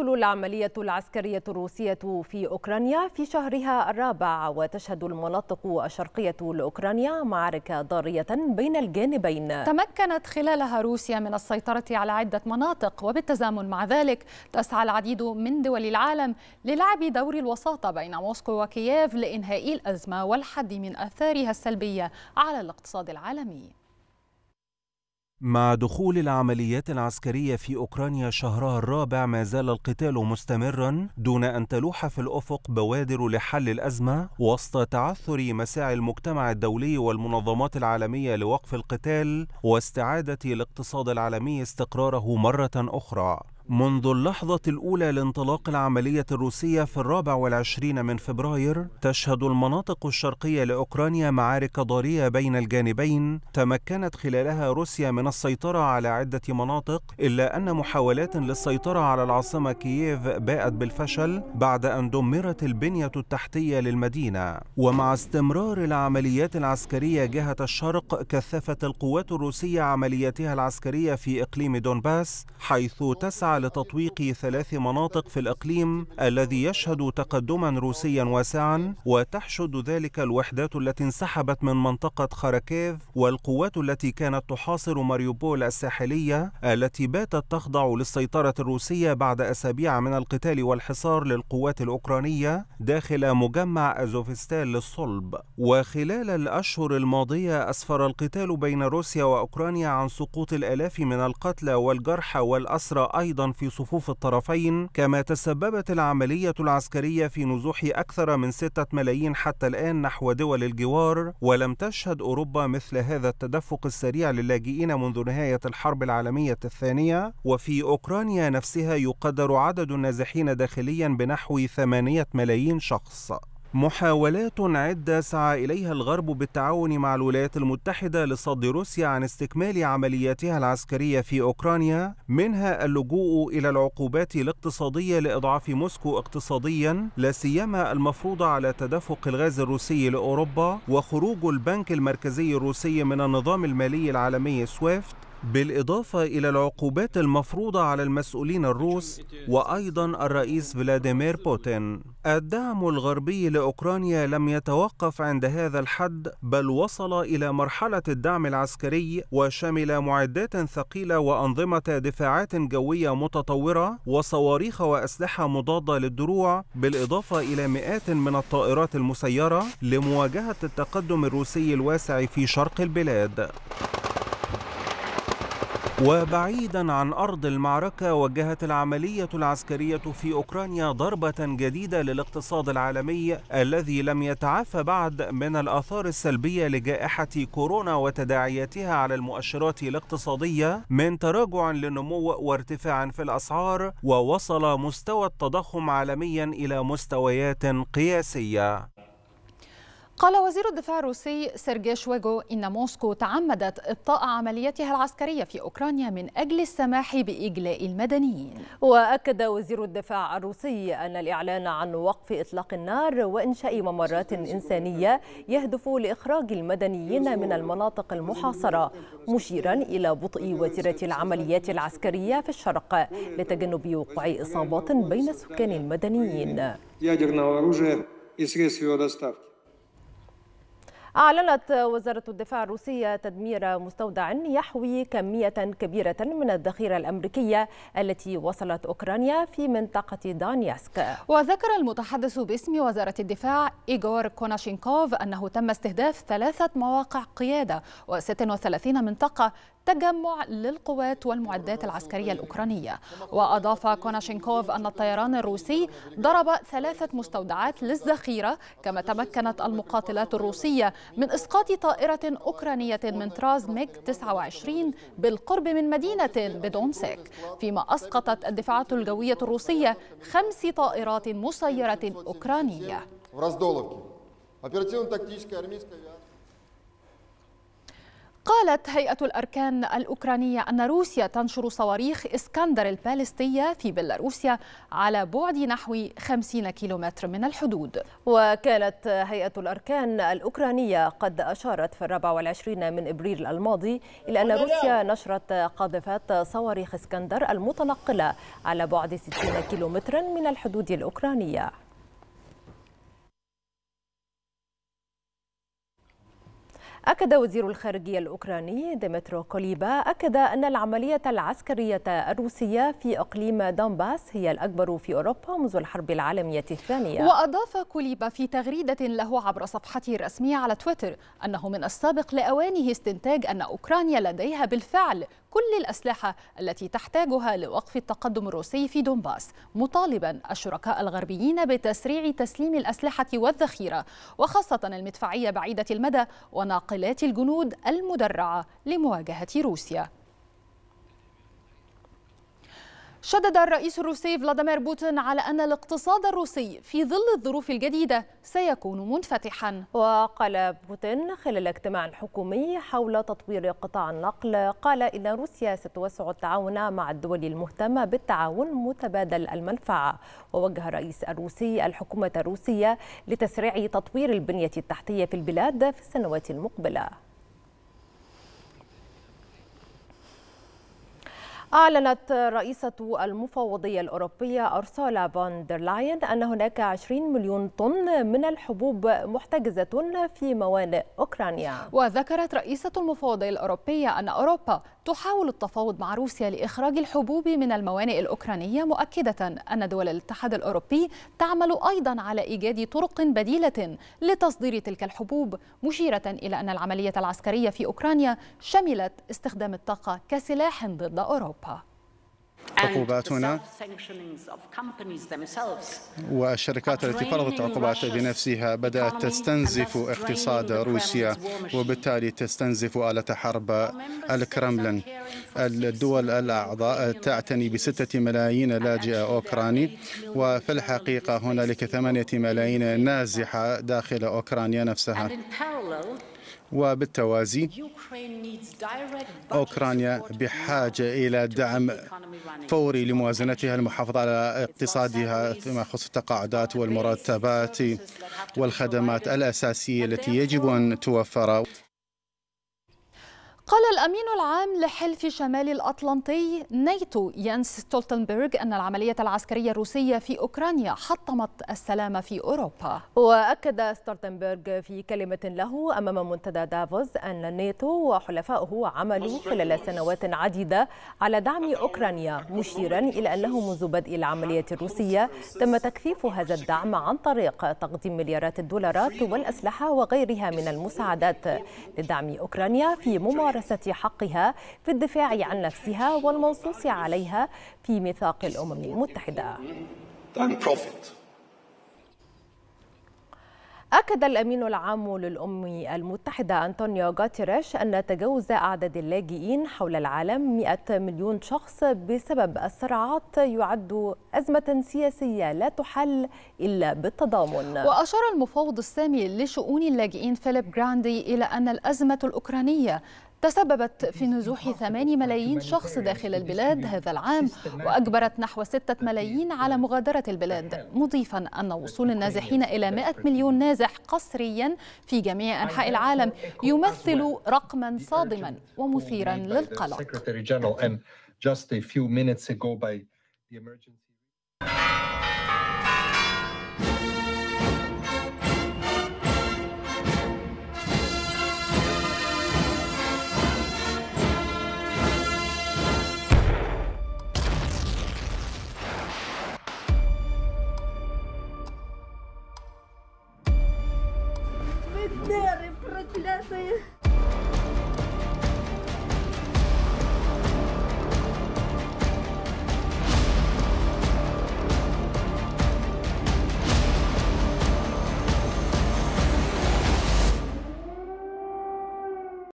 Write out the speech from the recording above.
تدخل العملية العسكرية الروسية في أوكرانيا في شهرها الرابع وتشهد المناطق الشرقية لأوكرانيا معركة ضارية بين الجانبين تمكنت خلالها روسيا من السيطرة على عدة مناطق وبالتزامن مع ذلك تسعى العديد من دول العالم للعب دور الوساطة بين موسكو وكييف لإنهاء الأزمة والحد من آثارها السلبية على الاقتصاد العالمي مع دخول العمليات العسكرية في أوكرانيا شهرها الرابع ما زال القتال مستمرا دون أن تلوح في الأفق بوادر لحل الأزمة وسط تعثر مساعي المجتمع الدولي والمنظمات العالمية لوقف القتال واستعادة الاقتصاد العالمي استقراره مرة أخرى منذ اللحظة الأولى لانطلاق العملية الروسية في الرابع والعشرين من فبراير تشهد المناطق الشرقية لأوكرانيا معارك ضارية بين الجانبين تمكنت خلالها روسيا من السيطرة على عدة مناطق إلا أن محاولات للسيطرة على العاصمة كييف باءت بالفشل بعد أن دمرت البنية التحتية للمدينة ومع استمرار العمليات العسكرية جهة الشرق كثفت القوات الروسية عملياتها العسكرية في إقليم دونباس حيث تسعى لتطويق ثلاث مناطق في الإقليم الذي يشهد تقدما روسيا واسعا وتحشد ذلك الوحدات التي انسحبت من منطقة خاركيف والقوات التي كانت تحاصر ماريوبول الساحلية التي باتت تخضع للسيطرة الروسية بعد أسابيع من القتال والحصار للقوات الأوكرانية داخل مجمع أزوفستال للصلب وخلال الأشهر الماضية أسفر القتال بين روسيا وأوكرانيا عن سقوط الآلاف من القتلى والجرحى والأسرى أيضا أيضا في صفوف الطرفين كما تسببت العملية العسكرية في نزوح أكثر من ستة ملايين حتى الآن نحو دول الجوار ولم تشهد أوروبا مثل هذا التدفق السريع للاجئين منذ نهاية الحرب العالمية الثانية وفي أوكرانيا نفسها يقدر عدد النازحين داخليا بنحو ثمانية ملايين شخص محاولات عدة سعى إليها الغرب بالتعاون مع الولايات المتحدة لصد روسيا عن استكمال عملياتها العسكرية في أوكرانيا منها اللجوء إلى العقوبات الاقتصادية لإضعاف موسكو اقتصاديا لا سيما المفروضة على تدفق الغاز الروسي لأوروبا وخروج البنك المركزي الروسي من النظام المالي العالمي سويفت بالإضافة إلى العقوبات المفروضة على المسؤولين الروس وأيضا الرئيس فلاديمير بوتين الدعم الغربي لأوكرانيا لم يتوقف عند هذا الحد بل وصل إلى مرحلة الدعم العسكري وشمل معدات ثقيلة وأنظمة دفاعات جوية متطورة وصواريخ وأسلحة مضادة للدروع بالإضافة إلى مئات من الطائرات المسيرة لمواجهة التقدم الروسي الواسع في شرق البلاد وبعيدا عن أرض المعركة وجهت العملية العسكرية في أوكرانيا ضربة جديدة للاقتصاد العالمي الذي لم يتعافى بعد من الآثار السلبية لجائحة كورونا وتداعياتها على المؤشرات الاقتصادية من تراجع للنمو وارتفاع في الأسعار ووصل مستوى التضخم عالميا إلى مستويات قياسية قال وزير الدفاع الروسي سيرجي شويغو إن موسكو تعمدت إبطاء عملياتها العسكرية في أوكرانيا من أجل السماح بإجلاء المدنيين وأكد وزير الدفاع الروسي أن الإعلان عن وقف إطلاق النار وإنشاء ممرات إنسانية يهدف لإخراج المدنيين من المناطق المحاصرة مشيرا إلى بطء وتيرة العمليات العسكرية في الشرق لتجنب وقوع إصابات بين سكان المدنيين أعلنت وزارة الدفاع الروسية تدمير مستودع يحوي كمية كبيرة من الذخيرة الأمريكية التي وصلت أوكرانيا في منطقة دانيسك وذكر المتحدث باسم وزارة الدفاع إيغور كوناشينكوف أنه تم استهداف ثلاثة مواقع قيادة و36 منطقة تجمع للقوات والمعدات العسكرية الأوكرانية وأضاف كوناشينكوف أن الطيران الروسي ضرب ثلاثة مستودعات للذخيرة كما تمكنت المقاتلات الروسية من إسقاط طائرة أوكرانية من تراز ميك 29 بالقرب من مدينة بدونسك فيما أسقطت الدفاعات الجوية الروسية خمس طائرات مسيرة أوكرانية قالت هيئة الأركان الأوكرانية أن روسيا تنشر صواريخ إسكندر البالستية في بيلاروسيا على بعد نحو 50 كيلومتر من الحدود وكانت هيئة الأركان الأوكرانية قد أشارت في الرابع والعشرين من إبريل الماضي إلى أن روسيا نشرت قاذفات صواريخ إسكندر المتنقلة على بعد 60 كيلومترا من الحدود الأوكرانية أكد وزير الخارجية الأوكراني ديمترو كوليبا أكد أن العملية العسكرية الروسية في إقليم دونباس هي الأكبر في أوروبا منذ الحرب العالمية الثانية وأضاف كوليبا في تغريدة له عبر صفحته الرسمية على تويتر أنه من السابق لأوانه استنتاج أن أوكرانيا لديها بالفعل كل الأسلحة التي تحتاجها لوقف التقدم الروسي في دونباس مطالبا الشركاء الغربيين بتسريع تسليم الأسلحة والذخيرة وخاصة المدفعية بعيدة المدى وناقلات الجنود المدرعة لمواجهة روسيا شدد الرئيس الروسي فلاديمير بوتين على أن الاقتصاد الروسي في ظل الظروف الجديدة سيكون منفتحا وقال بوتين خلال اجتماع حكومي حول تطوير قطاع النقل قال إن روسيا ستوسع التعاون مع الدول المهتمة بالتعاون متبادل المنفعة ووجه الرئيس الروسي الحكومة الروسية لتسريع تطوير البنية التحتية في البلاد في السنوات المقبلة أعلنت رئيسة المفوضية الأوروبية أرسولا فون دير لاين أن هناك 20 مليون طن من الحبوب محتجزة في موانئ أوكرانيا وذكرت رئيسة المفوضية الأوروبية أن أوروبا تحاول التفاوض مع روسيا لإخراج الحبوب من الموانئ الأوكرانية مؤكدة أن دول الاتحاد الأوروبي تعمل أيضا على إيجاد طرق بديلة لتصدير تلك الحبوب مشيرة إلى أن العملية العسكرية في أوكرانيا شملت استخدام الطاقة كسلاح ضد أوروبا عقوباتنا والشركات التي فرضت عقوبات بنفسها بدأت تستنزف اقتصاد روسيا وبالتالي تستنزف آلة حرب الكرملين الدول الأعضاء تعتني بستة ملايين لاجئ أوكراني وفي الحقيقة هنالك ثمانية ملايين نازحة داخل أوكرانيا نفسها وبالتوازي أوكرانيا بحاجة إلى دعم فوري لموازنتها المحافظة على اقتصادها فيما يخص التقاعدات والمرتبات والخدمات الأساسية التي يجب أن توفر قال الأمين العام لحلف شمال الأطلنطي نيتو يانس ستولتنبرغ أن العملية العسكرية الروسية في أوكرانيا حطمت السلام في أوروبا وأكد ستولتنبرغ في كلمة له أمام منتدى دافوس أن نيتو وحلفائه عملوا خلال سنوات عديدة على دعم أوكرانيا مشيرا إلى أنه منذ بدء العملية الروسية تم تكثيف هذا الدعم عن طريق تقديم مليارات الدولارات والأسلحة وغيرها من المساعدات لدعم أوكرانيا في ممارسة ممارسة حقها في الدفاع عن نفسها والمنصوص عليها في ميثاق الأمم المتحدة أكد الأمين العام للأمم المتحدة أنطونيو غوتيريش أن تجاوز أعداد اللاجئين حول العالم 100 مليون شخص بسبب الصراعات يعد أزمة سياسية لا تحل إلا بالتضامن وأشار المفوض السامي لشؤون اللاجئين فيليب جراندي إلى أن الأزمة الأوكرانية تسببت في نزوح 8 ملايين شخص داخل البلاد هذا العام وأجبرت نحو 6 ملايين على مغادرة البلاد مضيفا أن وصول النازحين إلى 100 مليون نازح قسريا في جميع أنحاء العالم يمثل رقما صادما ومثيرا للقلق Деры проклятые!